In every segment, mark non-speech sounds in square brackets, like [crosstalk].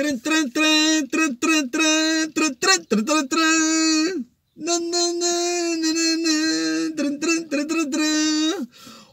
Trin, trin, trin, trin, trin, trin.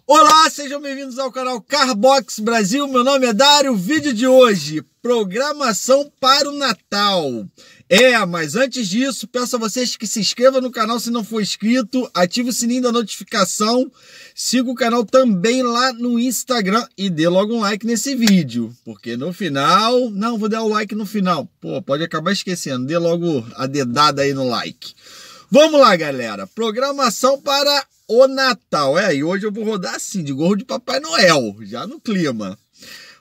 Olá, sejam bem-vindos ao canal Carbox Brasil. Meu nome é Dário. Vídeo de hoje: programação para o Natal. É, mas antes disso, peço a vocês que se inscrevam no canal se não for inscrito, ative o sininho da notificação, siga o canal também lá no Instagram e dê logo um like nesse vídeo, porque no final, não vou dar o like no final. Pô, pode acabar esquecendo. Dê logo a dedada aí no like. Vamos lá, galera. Programação para o Natal. É, e hoje eu vou rodar assim, de gorro de Papai Noel, já no clima.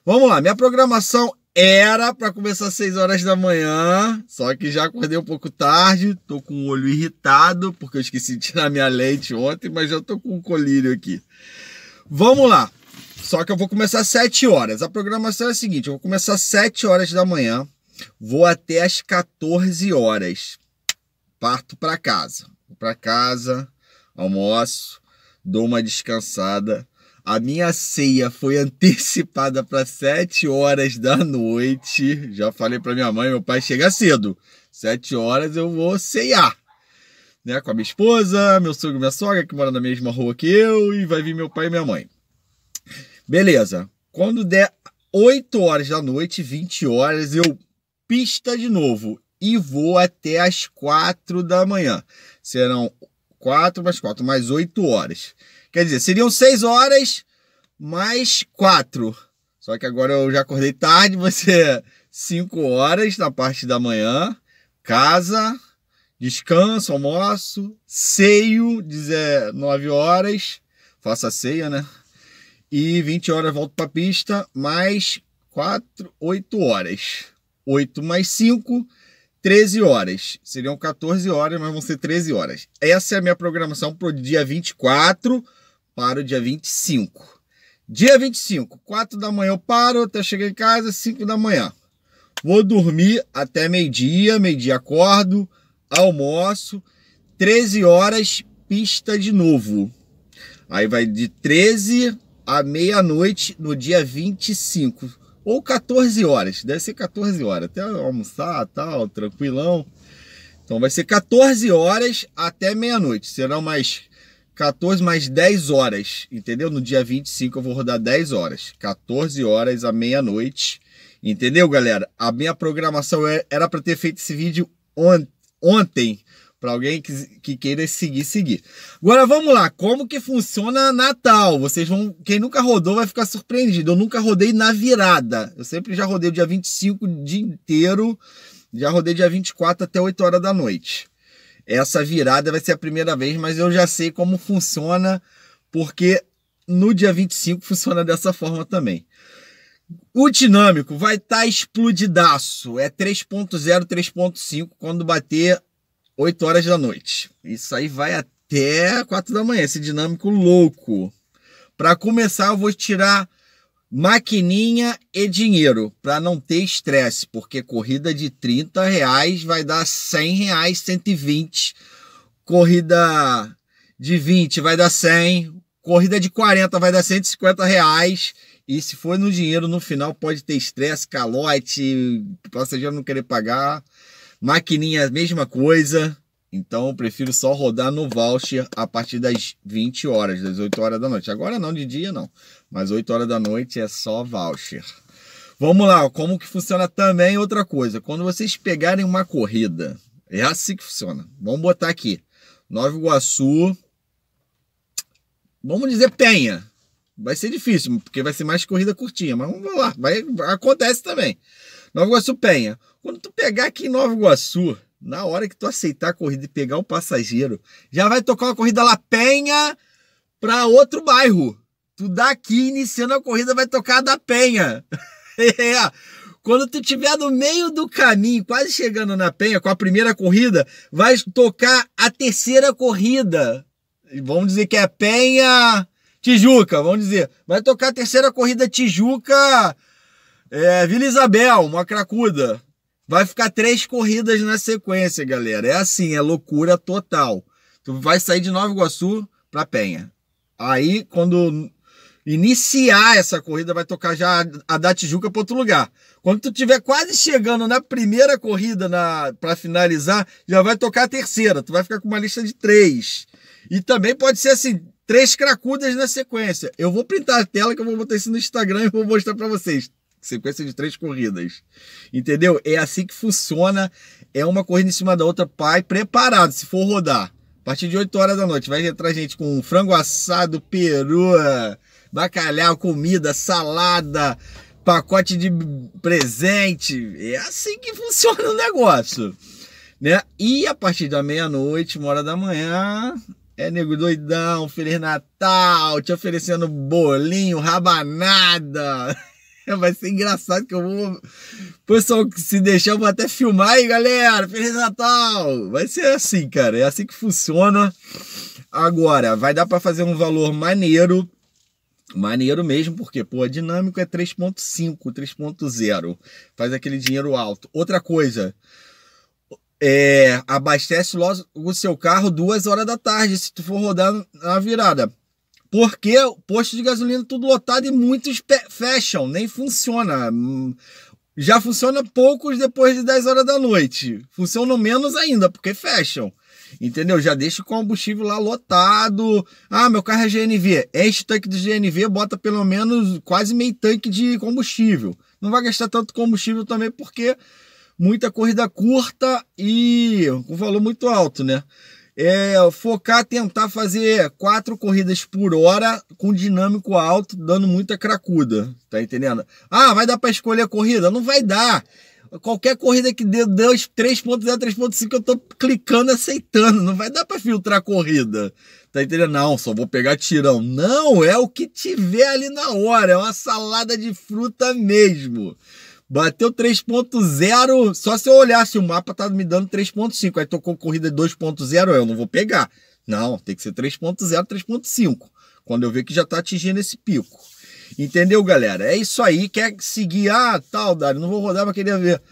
Vamos lá, minha programação era para começar às 6 horas da manhã, só que já acordei um pouco tarde, tô com o olho irritado, porque eu esqueci de tirar minha lente ontem, mas já tô com um colírio aqui. Vamos lá, só que eu vou começar às 7 horas. A programação é a seguinte, eu vou começar às 7 horas da manhã, vou até às 14 horas, parto para casa. Para casa, almoço, dou uma descansada. A minha ceia foi [laughs] antecipada para 7 horas da noite. Já falei para minha mãe, meu pai chega cedo. 7 horas eu vou ceiar. Né, com a minha esposa, meu sogro e minha sogra, que mora na mesma rua que eu, e vai vir meu pai e minha mãe. Beleza. Quando der 8 horas da noite, 20 horas, eu pista de novo e vou até as 4 da manhã. Serão 4 mais 4, mais 8 horas. Quer dizer, seriam 6 horas mais 4. Só que agora eu já acordei tarde, você 5 horas na parte da manhã, casa, descanso, almoço, seio, 19 horas, faço a ceia, né? E 20 horas volto para a pista, mais 4, 8 horas. 8 mais 5, 13 horas. Seriam 14 horas, mas vão ser 13 horas. Essa é a minha programação para o dia 24 para o dia 25. Dia 25, 4 da manhã eu paro, até chegar em casa, 5 da manhã. Vou dormir até meio-dia, meio-dia acordo, almoço, 13 horas, pista de novo. Aí vai de 13 à meia-noite no dia 25 ou 14 horas, deve ser 14 horas, até almoçar tal, tranquilão. Então vai ser 14 horas até meia-noite, serão mais 14 mais 10 horas, entendeu? No dia 25 eu vou rodar 10 horas, 14 horas à meia-noite, entendeu, galera? A minha programação é, era para ter feito esse vídeo on ontem, para alguém que, que queira seguir, seguir. Agora vamos lá, como que funciona Natal? Vocês vão, quem nunca rodou vai ficar surpreendido. Eu nunca rodei na virada. Eu sempre já rodei o dia 25 o dia inteiro, já rodei dia 24 até 8 horas da noite. Essa virada vai ser a primeira vez, mas eu já sei como funciona, porque no dia 25 funciona dessa forma também. O dinâmico vai estar tá explodidaço. É 3.0, 3.5 quando bater 8 horas da noite. Isso aí vai até 4 da manhã, esse dinâmico louco. Para começar, eu vou tirar maquininha e dinheiro para não ter estresse, porque corrida de 30 reais vai dar 100 reais, 120. Corrida de 20 vai dar 100. Corrida de 40 vai dar 150 reais. E se for no dinheiro, no final pode ter estresse, calote, passageiro não querer pagar. Maquininha, mesma coisa. Então eu prefiro só rodar no voucher a partir das 20 horas, das 8 horas da noite. Agora não, de dia não. Mas 8 horas da noite é só voucher. Vamos lá, como que funciona também outra coisa. Quando vocês pegarem uma corrida, é assim que funciona. Vamos botar aqui. Nova Iguaçu. Vamos dizer Penha. Vai ser difícil, porque vai ser mais corrida curtinha, mas vamos lá, vai, acontece também. Nova Iguaçu Penha. Quando tu pegar aqui em Nova Iguaçu, na hora que tu aceitar a corrida e pegar o um passageiro, já vai tocar uma corrida lá Penha para outro bairro. Tu daqui iniciando a corrida vai tocar a da Penha. [laughs] é. Quando tu tiver no meio do caminho, quase chegando na Penha com a primeira corrida, vai tocar a terceira corrida. Vamos dizer que é Penha Tijuca, vamos dizer. Vai tocar a terceira corrida Tijuca é, Vila Isabel, uma cracuda. Vai ficar três corridas na sequência, galera. É assim, é loucura total. Tu vai sair de Nova Iguaçu para Penha. Aí, quando iniciar essa corrida, vai tocar já a da Tijuca para outro lugar. Quando tu tiver quase chegando na primeira corrida na para finalizar, já vai tocar a terceira. Tu vai ficar com uma lista de três. E também pode ser assim, três cracudas na sequência. Eu vou printar a tela que eu vou botar isso no Instagram e vou mostrar para vocês sequência de três corridas. Entendeu? É assim que funciona. É uma corrida em cima da outra, pai, preparado, se for rodar. A partir de 8 horas da noite, vai entrar gente com frango assado, peru, bacalhau, comida, salada, pacote de presente. É assim que funciona o negócio. Né? E a partir da meia-noite, uma hora da manhã, é nego doidão, Feliz Natal, te oferecendo bolinho, rabanada. [laughs] Vai ser engraçado que eu vou. Pessoal, se deixar, eu vou até filmar aí, galera. Feliz Natal! Vai ser assim, cara. É assim que funciona. Agora, vai dar para fazer um valor maneiro. Maneiro mesmo, porque, pô, a dinâmico é 3.5, 3.0. Faz aquele dinheiro alto. Outra coisa. É, abastece logo o seu carro duas horas da tarde, se tu for rodar na virada. Porque posto de gasolina é tudo lotado e muitos fecham, nem funciona. Já funciona poucos depois de 10 horas da noite. Funcionam menos ainda, porque fecham. Entendeu? Já deixa o combustível lá lotado. Ah, meu carro é GNV. Enche o tanque de GNV, bota pelo menos quase meio tanque de combustível. Não vai gastar tanto combustível também, porque muita corrida curta e com valor muito alto, né? é, focar, tentar fazer quatro corridas por hora com dinâmico alto, dando muita cracuda, tá entendendo? Ah, vai dar para escolher a corrida? Não vai dar. Qualquer corrida que dê 3.0, 3.5, eu tô clicando, aceitando. Não vai dar para filtrar a corrida. Tá entendendo? Não, só vou pegar tirão. Não, é o que tiver ali na hora. É uma salada de fruta mesmo. Bateu 3.0, só se eu olhasse o mapa tá me dando 3.5, aí tocou corrida 2.0, eu não vou pegar. Não, tem que ser 3.0, 3.5, quando eu ver que já tá atingindo esse pico. Entendeu, galera? É isso aí, quer seguir, ah, tal, Dário, não vou rodar, mas queria ver.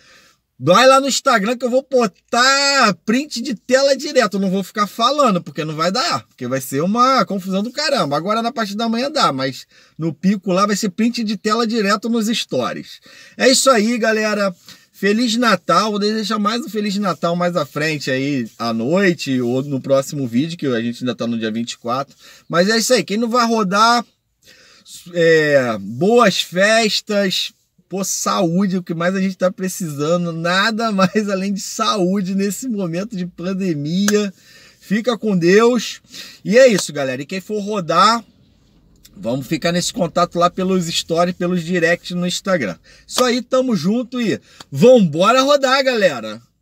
Vai lá no Instagram que eu vou botar print de tela direto. Eu não vou ficar falando, porque não vai dar. Porque vai ser uma confusão do caramba. Agora na parte da manhã dá, mas no pico lá vai ser print de tela direto nos stories. É isso aí, galera. Feliz Natal. Vou deixar mais um Feliz Natal mais à frente aí, à noite, ou no próximo vídeo, que a gente ainda tá no dia 24. Mas é isso aí. Quem não vai rodar, é, boas festas Pô, saúde, o que mais a gente está precisando, nada mais além de saúde nesse momento de pandemia. Fica com Deus. E é isso, galera. E quem for rodar, Vamos ficar nesse contato lá pelos stories, pelos directs no Instagram. Isso aí, tamo junto e vambora rodar, galera!